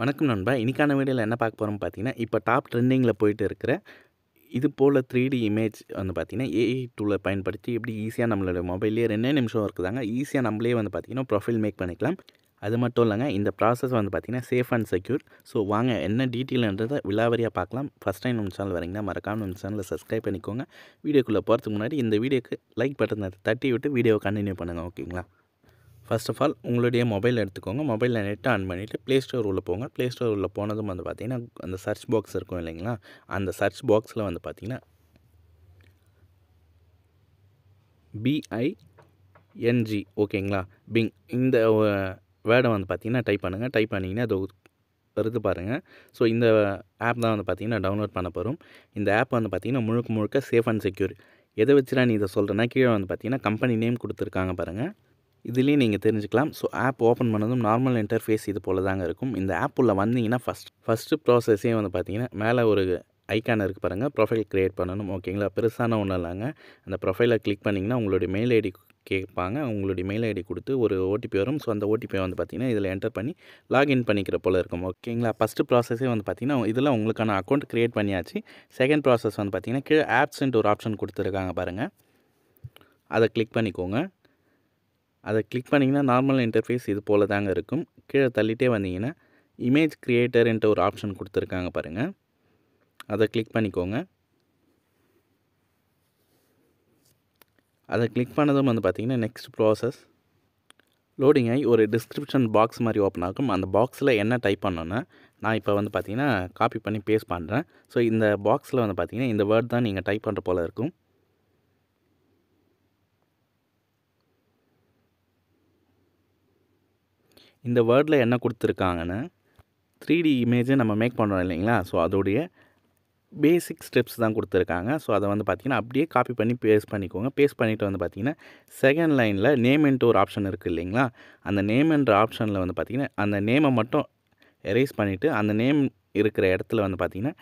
வணக்கம் நண்பா இன்றைக்கான வீடியோவில் என்ன பார்க்க போகிறோம் பார்த்தீங்கன்னா இப்போ டாப் ட்ரெண்டிங்கில் போயிட்டு இருக்கிற இது போல் த்ரீ டி இமேஜ் வந்து பார்த்திங்கன்னா ஏஐ டூவில் பயன்படுத்தி எப்படி ஈஸியாக நம்மளோட மொபைல்லே ரெண்டே நிமிஷம் இருக்குதாங்க ஈஸியாக நம்மளே வந்து பார்த்திங்கன்னா ப்ரொஃபைல் மேக் பண்ணிக்கலாம் அது மட்டும் இல்லைங்க இந்த ப்ராசஸ் வந்து பார்த்திங்கன்னா சேஃப் அண்ட் செக்யூர் ஸோ வாங்க என்ன டீட்டெயில்ன்றதை விலாவரியாக பார்க்கலாம் ஃபஸ்ட் டைம் நம்ம சேனல் வரீங்கன்னா மறக்காமல் நம்ம சேனலில் சப்ஸ்கிரைப் பண்ணிக்கோங்க வீடியோக்குள்ளே போகிறதுக்கு முன்னாடி இந்த வீடியோக்கு லைக் பட்டனை தட்டி விட்டு வீடியோவை கண்டினியூ பண்ணுங்கள் ஓகேங்களா ஃபஸ்ட் ஆஃப் ஆல் உங்களுடைய மொபைல் எடுத்துக்கோங்க மொபைலில் நெட்டை ஆன் பண்ணிவிட்டு ப்ளே ஸ்டோர் உள்ளே போங்க ப்ளே ஸ்டோர் உள்ளே போனதும் வந்து பார்த்திங்கன்னா அந்த சர்ச் பாக்ஸ் இருக்கும் இல்லைங்களா அந்த சர்ச் பாக்ஸில் வந்து பார்த்திங்கன்னா பிஐஎன்ஜி ஓகேங்களா பிங் இந்த வேர்டை வந்து பார்த்திங்கன்னா டைப் பண்ணுங்கள் டைப் பண்ணிங்கன்னா அது வருது பாருங்கள் ஸோ இந்த ஆப் தான் வந்து பார்த்திங்கன்னா டவுன்லோட் பண்ண போகிறோம் இந்த ஆப் வந்து பார்த்திங்கன்னா முழுக்க முழுக்க சேஃப் அண்ட் செக்யூர் எதை வச்சுடா நீ இதை சொல்கிறேன்னா கீழே வந்து பார்த்திங்கன்னா கம்பெனி நேம் கொடுத்துருக்காங்க பாருங்கள் இதுலேயும் நீங்கள் தெரிஞ்சுக்கலாம் ஸோ ஆப் ஓப்பன் பண்ணதும் நார்மல் இன்டர்ஃபேஸ் இது போல் தாங்க இருக்கும் இந்த ஆப் உள்ள வந்தீங்கன்னா ஃபஸ்ட் ஃபஸ்ட்டு ப்ராசஸே வந்து பார்த்தீங்கன்னா மேலே ஒரு ஐக்கான் இருக்குது பாருங்கள் ப்ரொஃபைல் க்ரியேட் பண்ணணும் ஓகேங்களா பெருசான ஒன்றும் இல்லைங்க அந்த ப்ரொஃபைலை கிளிக் பண்ணிங்கன்னா உங்களுடைய மெயில் ஐடி கேட்பாங்க உங்களுடைய மெயில் ஐடி கொடுத்து ஒரு ஓடிபி வரும் ஸோ அந்த ஓடிபி வந்து பார்த்திங்கன்னா இதில் என்டர் பண்ணி லாகின் பண்ணிக்கிற போல் இருக்கும் ஓகேங்களா ஃபஸ்ட்டு ப்ராசஸே வந்து பார்த்திங்கன்னா இதில் உங்களுக்கான அக்கௌண்ட் க்ரியேட் பண்ணியாச்சு செகண்ட் ப்ராசஸ் வந்து பார்த்திங்கன்னா கீழே ஆப்ஸ்ன்ட்டு ஒரு ஆப்ஷன் கொடுத்துருக்காங்க பாருங்கள் அதை கிளிக் பண்ணிக்கோங்க அதை கிளிக் பண்ணிங்கன்னா நார்மல் இன்டர்ஃபேஸ் இது போல் தாங்க இருக்கும் கீழே தள்ளிட்டே வந்தீங்கன்னா இமேஜ் க்ரியேட்டர்ன்ட்டு ஒரு ஆப்ஷன் கொடுத்துருக்காங்க பாருங்கள் அதை கிளிக் பண்ணிக்கோங்க அதை கிளிக் பண்ணதும் வந்து பார்த்திங்கன்னா நெக்ஸ்ட் ப்ராசஸ் லோடிங் ஆகி ஒரு டிஸ்கிரிப்ஷன் பாக்ஸ் மாதிரி ஓப்பன் ஆகும் அந்த பாக்ஸில் என்ன டைப் பண்ணோன்னா நான் இப்போ வந்து பார்த்திங்கன்னா காப்பி பண்ணி பேஸ்ட் பண்ணுறேன் ஸோ இந்த பாக்ஸில் வந்து பார்த்திங்கன்னா இந்த வேர்ட் தான் நீங்கள் டைப் பண்ணுற போல் இருக்கும் இந்த வேர்டில் என்ன கொடுத்துருக்காங்கன்னு த்ரீ டி இமேஜை நம்ம மேக் பண்ணுறோம் இல்லைங்களா ஸோ அதோடைய பேசிக் ஸ்டெப்ஸ் தான் கொடுத்துருக்காங்க ஸோ அதை வந்து பார்த்திங்கன்னா அப்படியே காப்பி பண்ணி பேஸ்ட் பண்ணிக்கோங்க பேஸ்ட் பண்ணிவிட்டு வந்து பார்த்திங்கன்னா செகண்ட் லைனில் நேம் என்ட்டு ஒரு ஆப்ஷன் இருக்குது இல்லைங்களா அந்த நேம் என்ற ஆப்ஷனில் வந்து பார்த்திங்கன்னா அந்த நேமை மட்டும் எரேஸ் பண்ணிவிட்டு அந்த நேம் இருக்கிற இடத்துல வந்து பார்த்திங்கன்னா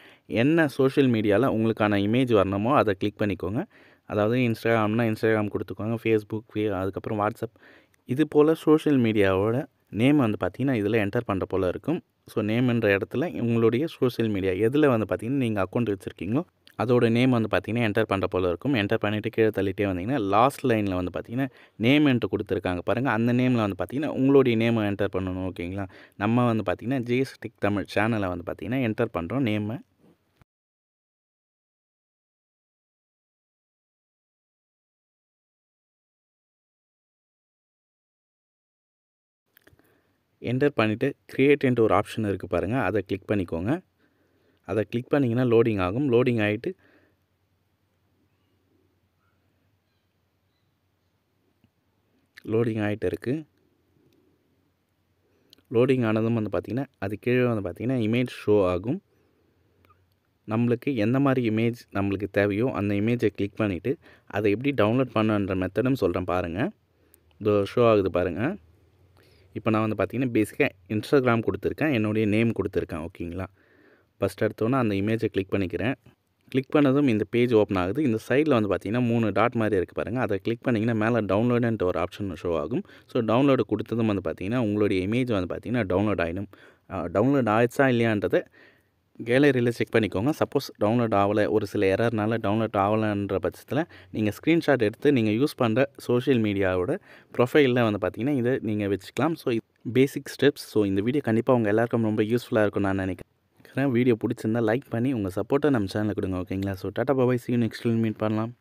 என்ன சோஷியல் மீடியாவில் உங்களுக்கான இமேஜ் வரணுமோ அதை கிளிக் பண்ணிக்கோங்க அதாவது இன்ஸ்டாகிராம்னால் இன்ஸ்டாகிராம் கொடுத்துக்கோங்க ஃபேஸ்புக் அதுக்கப்புறம் வாட்ஸ்அப் இது போல் சோஷியல் மீடியாவோட நேம் வந்து பார்த்திங்கன்னா இதில் என்டர் பண்ணுற போல் இருக்கும் ஸோ நேம்ன்ற இடத்துல உங்களுடைய சோஷியல் மீடியா எதில் வந்து பார்த்திங்கன்னா நீங்கள் அக்கௌண்ட் வச்சுருக்கீங்களோ அதோட நேம் வந்து பார்த்திங்கன்னா என்டர் பண்ணுற போல் இருக்கும் என்டர் பண்ணிவிட்டு கீழே தள்ளிட்டே வந்தீங்கன்னா லாஸ்ட் லைனில் வந்து பார்த்திங்கன்னா நேம் என்ட்டு கொடுத்துருக்காங்க பாருங்கள் அந்த நேமில் வந்து பார்த்திங்கன்னா உங்களுடைய நேமை என்டர் பண்ணணும் ஓகேங்களா நம்ம வந்து பார்த்திங்கன்னா ஜிஎஸ்டிக் தமிழ் சேனலை வந்து பார்த்திங்கன்னா என்டர் பண்ணுறோம் நேமை என்டர் பண்ணிவிட்டு க்ரியேட்டுன்ட்டு ஒரு ஆப்ஷன் இருக்குது பாருங்கள் அதை கிளிக் பண்ணிக்கோங்க அதை கிளிக் பண்ணிங்கன்னா லோடிங் ஆகும் லோடிங் ஆகிட்டு லோடிங் ஆகிட்டு இருக்குது லோடிங் ஆனதும் வந்து பார்த்திங்கன்னா அது கீழே வந்து பார்த்திங்கன்னா இமேஜ் ஷோ ஆகும் நம்மளுக்கு எந்த மாதிரி இமேஜ் நம்மளுக்கு தேவையோ அந்த இமேஜை கிளிக் பண்ணிவிட்டு அதை எப்படி டவுன்லோட் பண்ணுன்ற மெத்தடும் சொல்கிறேன் பாருங்கள் இதோ ஷோ ஆகுது பாருங்கள் இப்போ நான் வந்து பார்த்திங்கன்னா பேசிக்காக இன்ஸ்டாகிராம் கொடுத்துருக்கேன் என்னுடைய நேம் கொடுத்துருக்கேன் ஓகேங்களா ஃபஸ்ட் எடுத்தோன்னே அந்த இமேஜை கிளிக் பண்ணிக்கிறேன் கிளிக் பண்ணதும் இந்த பேஜ் ஓப்பன் ஆகுது இந்த சைடில் வந்து பார்த்தீங்கன்னா மூணு டாட் மாதிரி இருக்குது பாருங்கள் அதை கிளிக் பண்ணிங்கன்னா மேலே டவுன்லோடுன்ற ஒரு ஆப்ஷன் ஷோ ஆகும் ஸோ டவுன்லோடு கொடுத்ததும் வந்து பார்த்திங்கன்னா உங்களுடைய இமேஜ் வந்து பார்த்திங்கன்னா டவுன்லோட் ஆகிடும் டவுன்லோட் ஆயிடுச்சா இல்லையான்றதை கேலரியில் செக் பண்ணிக்கோங்க சப்போஸ் டவுன்லோட் ஆகலை ஒரு சில எரர்னால டவுன்லோட் ஆகலைன்ற பட்சத்தில் நீங்கள் ஸ்க்ரீன்ஷாட் எடுத்து நீங்கள் யூஸ் பண்ணுற சோஷியல் மீடியாவோட ப்ரொஃபைலில் வந்து பார்த்திங்கன்னா இதை நீங்கள் வச்சுக்கலாம் ஸோ பேசிக் ஸ்டெப்ஸ் ஸோ இந்த வீடியோ கண்டிப்பாக உங்கள் எல்லாருக்கும் ரொம்ப யூஸ்ஃபுல்லாக இருக்கும் நான் நினைக்கிறேன் வீடியோ பிடிச்சிருந்தால் லைக் பண்ணி உங்கள் சப்போர்ட்டை நம்ம சேனலில் கொடுங்க ஓகேங்களா so tata bye bye see next meet பண்ணலாம்